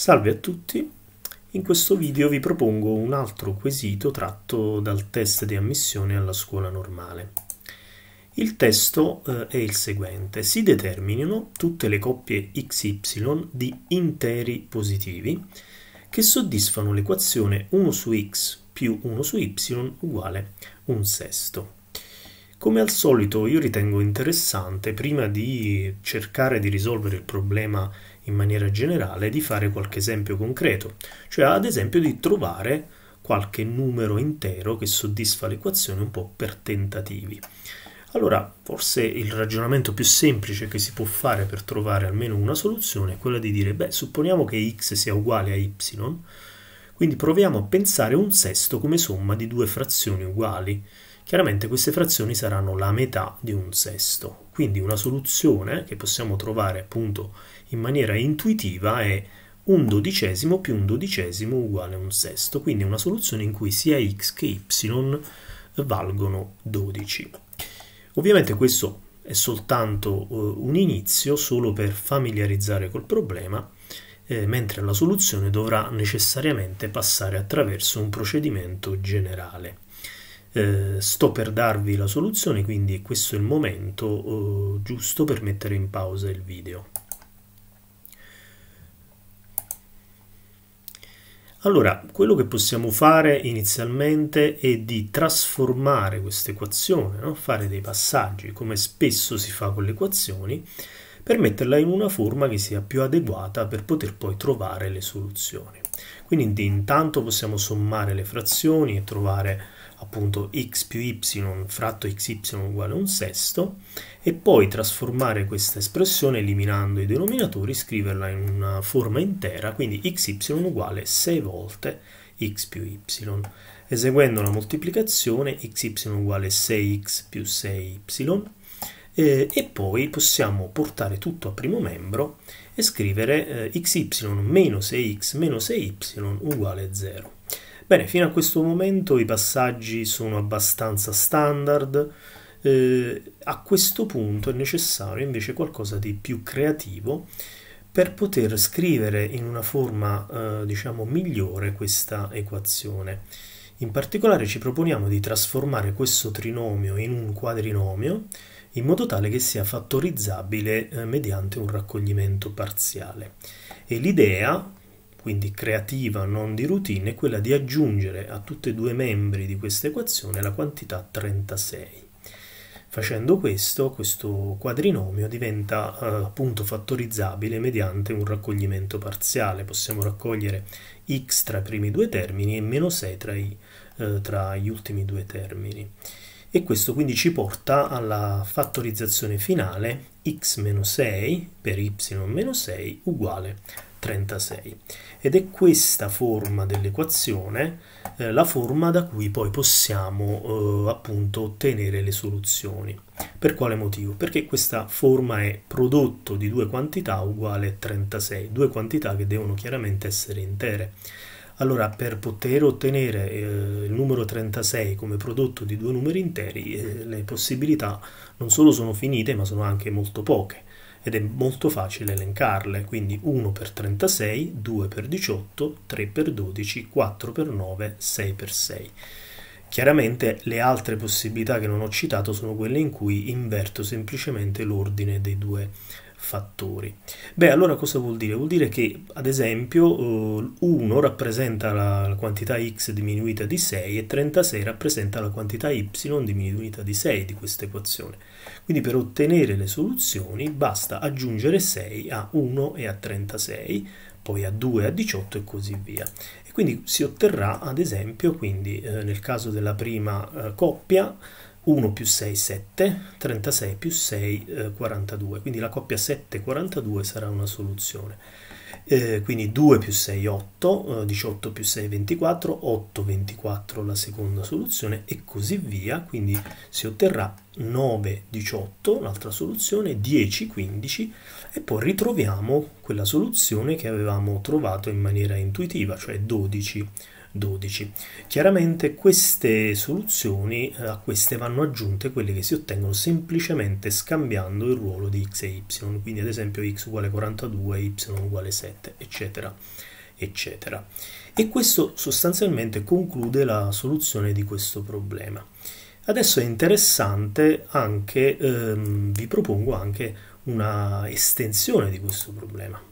Salve a tutti, in questo video vi propongo un altro quesito tratto dal test di ammissione alla scuola normale. Il testo eh, è il seguente, si determinano tutte le coppie XY di interi positivi che soddisfano l'equazione 1 su x più 1 su y uguale un sesto. Come al solito io ritengo interessante, prima di cercare di risolvere il problema in maniera generale, di fare qualche esempio concreto, cioè ad esempio di trovare qualche numero intero che soddisfa l'equazione un po' per tentativi. Allora, forse il ragionamento più semplice che si può fare per trovare almeno una soluzione è quello di dire, beh, supponiamo che x sia uguale a y, quindi proviamo a pensare un sesto come somma di due frazioni uguali. Chiaramente queste frazioni saranno la metà di un sesto, quindi una soluzione che possiamo trovare appunto in maniera intuitiva è un dodicesimo più un dodicesimo uguale a un sesto, quindi una soluzione in cui sia x che y valgono 12. Ovviamente questo è soltanto eh, un inizio, solo per familiarizzare col problema, eh, mentre la soluzione dovrà necessariamente passare attraverso un procedimento generale. Eh, sto per darvi la soluzione, quindi questo è il momento eh, giusto per mettere in pausa il video. Allora, quello che possiamo fare inizialmente è di trasformare questa equazione, no? fare dei passaggi, come spesso si fa con le equazioni, per metterla in una forma che sia più adeguata per poter poi trovare le soluzioni. Quindi intanto possiamo sommare le frazioni e trovare appunto x più y fratto xy uguale un sesto e poi trasformare questa espressione eliminando i denominatori scriverla in una forma intera quindi xy uguale 6 volte x più y eseguendo la moltiplicazione xy uguale 6x più 6y eh, e poi possiamo portare tutto a primo membro e scrivere eh, xy meno 6x meno 6y uguale 0 Bene, fino a questo momento i passaggi sono abbastanza standard, eh, a questo punto è necessario invece qualcosa di più creativo per poter scrivere in una forma eh, diciamo migliore questa equazione. In particolare ci proponiamo di trasformare questo trinomio in un quadrinomio in modo tale che sia fattorizzabile eh, mediante un raccoglimento parziale. E l'idea quindi creativa non di routine, è quella di aggiungere a tutti e due i membri di questa equazione la quantità 36. Facendo questo, questo quadrinomio diventa eh, appunto fattorizzabile mediante un raccoglimento parziale. Possiamo raccogliere x tra i primi due termini e meno 6 tra, i, eh, tra gli ultimi due termini e questo quindi ci porta alla fattorizzazione finale x-6 per y-6 uguale 36 ed è questa forma dell'equazione eh, la forma da cui poi possiamo eh, appunto ottenere le soluzioni. Per quale motivo? Perché questa forma è prodotto di due quantità uguale a 36, due quantità che devono chiaramente essere intere. Allora, per poter ottenere eh, il numero 36 come prodotto di due numeri interi, eh, le possibilità non solo sono finite, ma sono anche molto poche ed è molto facile elencarle, quindi 1 per 36, 2 per 18, 3 per 12, 4 per 9, 6 per 6. Chiaramente le altre possibilità che non ho citato sono quelle in cui inverto semplicemente l'ordine dei due fattori. Beh, allora cosa vuol dire? Vuol dire che, ad esempio, 1 eh, rappresenta la quantità x diminuita di 6 e 36 rappresenta la quantità y diminuita di 6 di questa equazione. Quindi per ottenere le soluzioni basta aggiungere 6 a 1 e a 36, poi a 2, e a 18 e così via. E quindi si otterrà, ad esempio, quindi, eh, nel caso della prima eh, coppia, 1 più 6 7, 36 più 6 eh, 42, quindi la coppia 7-42 sarà una soluzione. Eh, quindi 2 più 6 8, eh, 18 più 6 24, 8 24 la seconda soluzione e così via, quindi si otterrà 9 18, un'altra soluzione, 10 15 e poi ritroviamo quella soluzione che avevamo trovato in maniera intuitiva, cioè 12 12. Chiaramente queste soluzioni, eh, a queste vanno aggiunte quelle che si ottengono semplicemente scambiando il ruolo di x e y, quindi ad esempio x uguale 42, y uguale 7, eccetera, eccetera. E questo sostanzialmente conclude la soluzione di questo problema. Adesso è interessante anche, ehm, vi propongo anche una estensione di questo problema.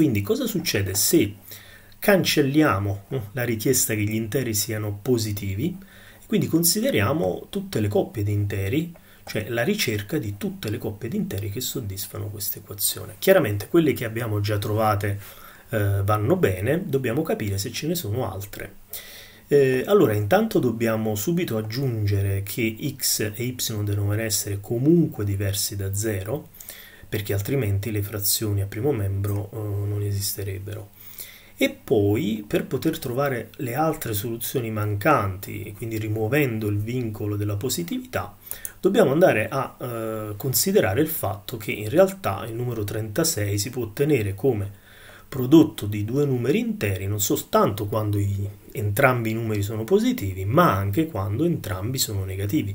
Quindi cosa succede se cancelliamo la richiesta che gli interi siano positivi quindi consideriamo tutte le coppie di interi, cioè la ricerca di tutte le coppie di interi che soddisfano questa equazione. Chiaramente quelle che abbiamo già trovate eh, vanno bene, dobbiamo capire se ce ne sono altre. Eh, allora, intanto dobbiamo subito aggiungere che x e y devono essere comunque diversi da 0, perché altrimenti le frazioni a primo membro eh, non esisterebbero. E poi, per poter trovare le altre soluzioni mancanti, quindi rimuovendo il vincolo della positività, dobbiamo andare a eh, considerare il fatto che in realtà il numero 36 si può ottenere come prodotto di due numeri interi non soltanto quando i, entrambi i numeri sono positivi, ma anche quando entrambi sono negativi.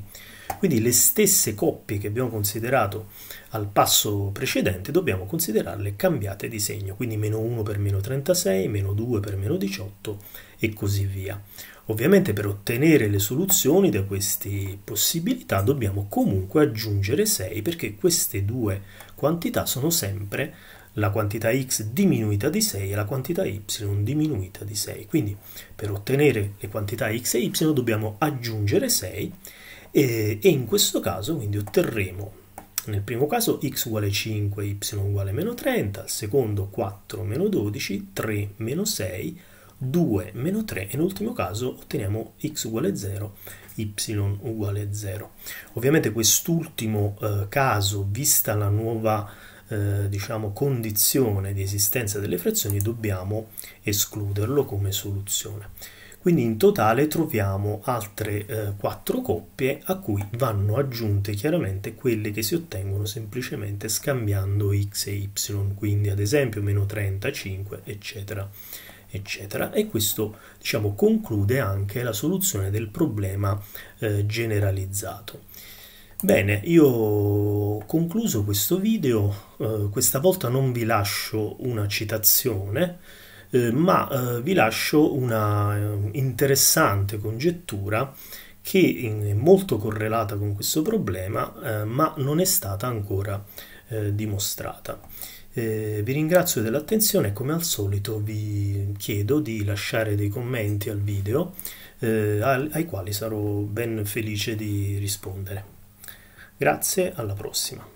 Quindi le stesse coppie che abbiamo considerato al passo precedente dobbiamo considerarle cambiate di segno, quindi meno 1 per meno 36, meno 2 per meno 18 e così via. Ovviamente per ottenere le soluzioni da queste possibilità dobbiamo comunque aggiungere 6 perché queste due quantità sono sempre la quantità x diminuita di 6 e la quantità y diminuita di 6. Quindi per ottenere le quantità x e y dobbiamo aggiungere 6 e, e in questo caso quindi otterremo nel primo caso x uguale 5, y uguale meno 30, al secondo 4 meno 12, 3 meno 6, 2 meno 3 e nell'ultimo caso otteniamo x uguale 0, y uguale 0. Ovviamente quest'ultimo eh, caso, vista la nuova eh, diciamo, condizione di esistenza delle frazioni, dobbiamo escluderlo come soluzione. Quindi in totale troviamo altre eh, 4 coppie a cui vanno aggiunte chiaramente quelle che si ottengono semplicemente scambiando x e y, quindi ad esempio meno 35, eccetera, eccetera. E questo diciamo, conclude anche la soluzione del problema eh, generalizzato. Bene, io ho concluso questo video, eh, questa volta non vi lascio una citazione, eh, ma eh, vi lascio una eh, interessante congettura che è molto correlata con questo problema, eh, ma non è stata ancora dimostrata. Eh, vi ringrazio dell'attenzione e come al solito vi chiedo di lasciare dei commenti al video eh, ai quali sarò ben felice di rispondere. Grazie, alla prossima.